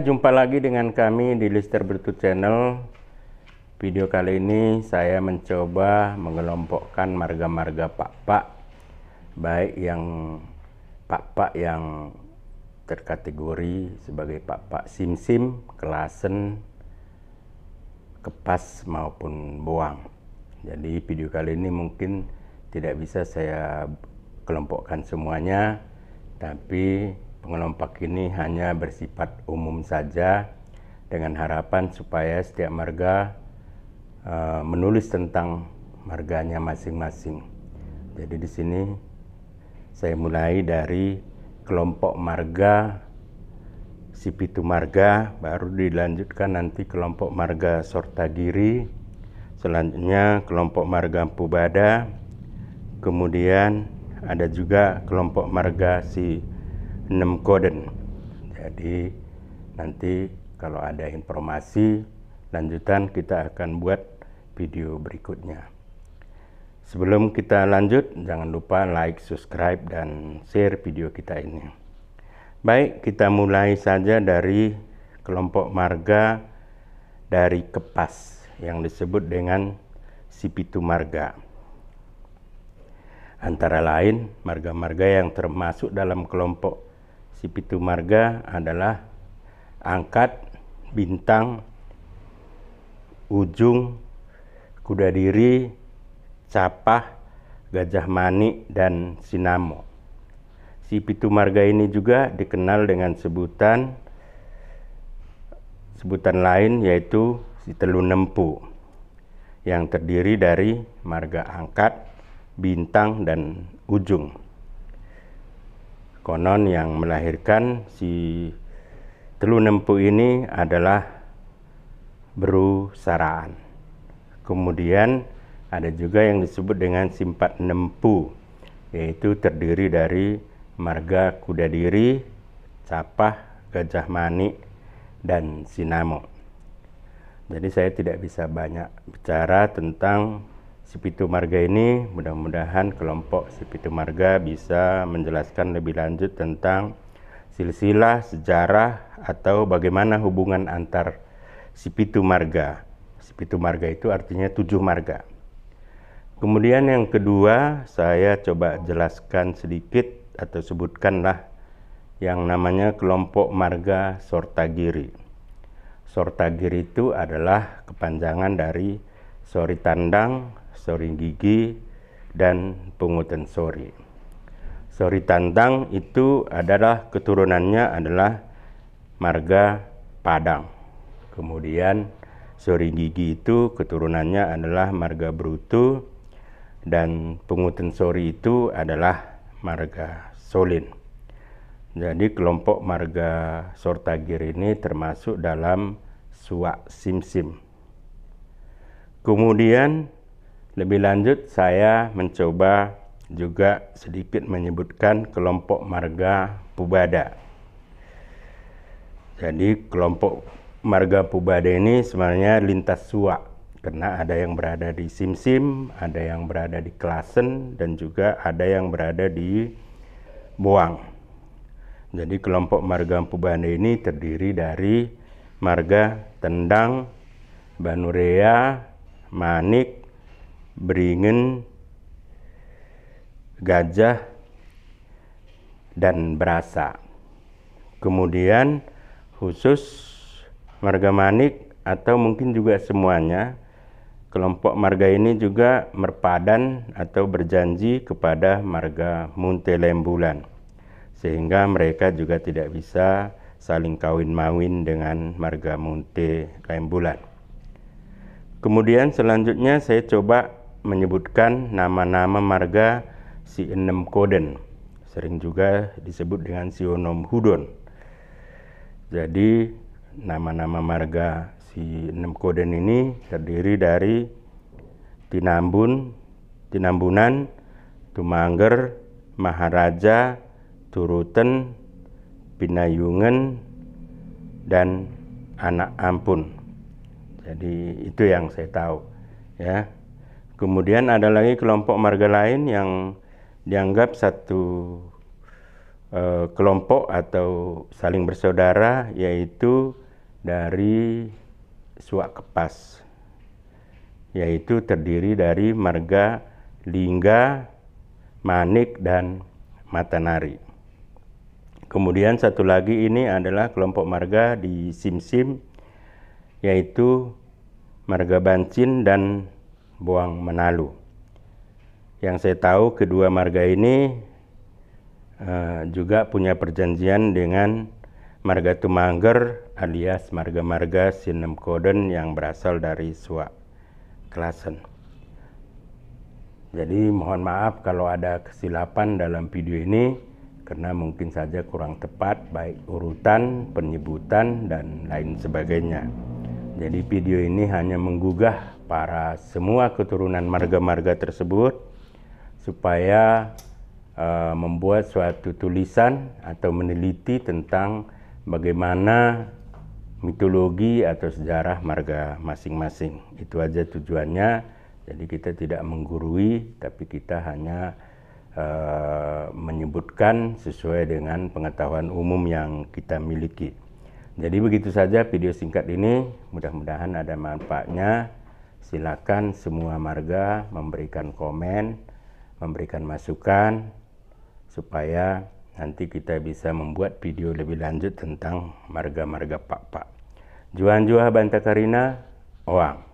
jumpa lagi dengan kami di Lister bertut Channel. Video kali ini saya mencoba mengelompokkan marga-marga pak-pak, baik yang pak-pak yang terkategori sebagai pak-pak sim-sim, kelasen, kepas maupun boang. Jadi video kali ini mungkin tidak bisa saya kelompokkan semuanya, tapi Pengelompok ini hanya bersifat umum saja dengan harapan supaya setiap marga uh, menulis tentang marganya masing-masing. Jadi di sini saya mulai dari kelompok marga Sipitu Marga, baru dilanjutkan nanti kelompok marga Sortagiri, selanjutnya kelompok marga Pubada, kemudian ada juga kelompok marga si enam koden. Jadi nanti kalau ada informasi lanjutan kita akan buat video berikutnya. Sebelum kita lanjut, jangan lupa like, subscribe, dan share video kita ini. Baik, kita mulai saja dari kelompok marga dari Kepas yang disebut dengan Sipitu Marga. Antara lain, marga-marga yang termasuk dalam kelompok si Pitu Marga adalah angkat bintang ujung kuda diri capah gajah mani dan sinamo si Pitu Marga ini juga dikenal dengan sebutan sebutan lain yaitu si Telu Nempu yang terdiri dari marga angkat, bintang, dan ujung. Konon yang melahirkan si Telu Nempu ini adalah Beru Saraan. Kemudian ada juga yang disebut dengan Simpat Nempu, yaitu terdiri dari marga kuda diri, capah, gajah manik, dan sinamo. Jadi saya tidak bisa banyak bicara tentang Sipitu Marga ini mudah-mudahan kelompok Sipitu Marga bisa menjelaskan lebih lanjut tentang silsilah sejarah atau bagaimana hubungan antar Sipitu Marga. Sipitu Marga itu artinya tujuh marga. Kemudian yang kedua, saya coba jelaskan sedikit atau sebutkanlah yang namanya kelompok marga Sortagiri. Sortagiri itu adalah kepanjangan dari Sori Tandang, sori gigi, dan pungutan sori. Sori Tantang itu adalah keturunannya adalah marga Padang. Kemudian sori gigi itu keturunannya adalah marga Brutu dan pungutan sori itu adalah marga Solin. Jadi kelompok marga Sortagir ini termasuk dalam suak simsim. Kemudian lebih lanjut, saya mencoba juga sedikit menyebutkan kelompok marga Pubada. Jadi kelompok marga Pubada ini sebenarnya lintas suak karena ada yang berada di Simsim, ada yang berada di Klasen dan juga ada yang berada di Buang. Jadi kelompok marga Pubada ini terdiri dari marga Tendang, Banurea, Manik, beringin, gajah, dan berasa. Kemudian khusus marga manik atau mungkin juga semuanya kelompok marga ini juga merpadan atau berjanji kepada marga Muntelembulan sehingga mereka juga tidak bisa saling kawin mawin dengan marga Munte Lembulan. Kemudian selanjutnya saya coba menyebutkan nama-nama marga si enam Koden, sering juga disebut dengan Sionom Hudon. Jadi nama-nama marga si enam Koden ini terdiri dari Tinambun, Tinambunan, Tumangger, Maharaja, Turuten, Pinayungan, dan Anak Ampun. Jadi itu yang saya tahu ya. Kemudian ada lagi kelompok marga lain yang dianggap satu uh, kelompok atau saling bersaudara yaitu dari suak kepas yaitu terdiri dari marga lingga, manik dan mata nari. Kemudian satu lagi ini adalah kelompok marga di Simsim yaitu marga Bancin dan Buang Menalu. Yang saya tahu kedua marga ini uh, juga punya perjanjian dengan marga Tumangger alias marga-marga Sinem Sinemkoden yang berasal dari Suak Klasen. Jadi mohon maaf kalau ada kesilapan dalam video ini karena mungkin saja kurang tepat baik urutan, penyebutan dan lain sebagainya. Jadi video ini hanya menggugah para semua keturunan marga-marga tersebut supaya uh, membuat suatu tulisan atau meneliti tentang bagaimana mitologi atau sejarah marga masing-masing. Itu aja tujuannya. Jadi kita tidak menggurui tapi kita hanya uh, menyebutkan sesuai dengan pengetahuan umum yang kita miliki. Jadi begitu saja video singkat ini, mudah-mudahan ada manfaatnya. Silakan semua marga memberikan komen, memberikan masukan supaya nanti kita bisa membuat video lebih lanjut tentang marga-marga pak-pak. Juan Juha Bantakarina, Oang.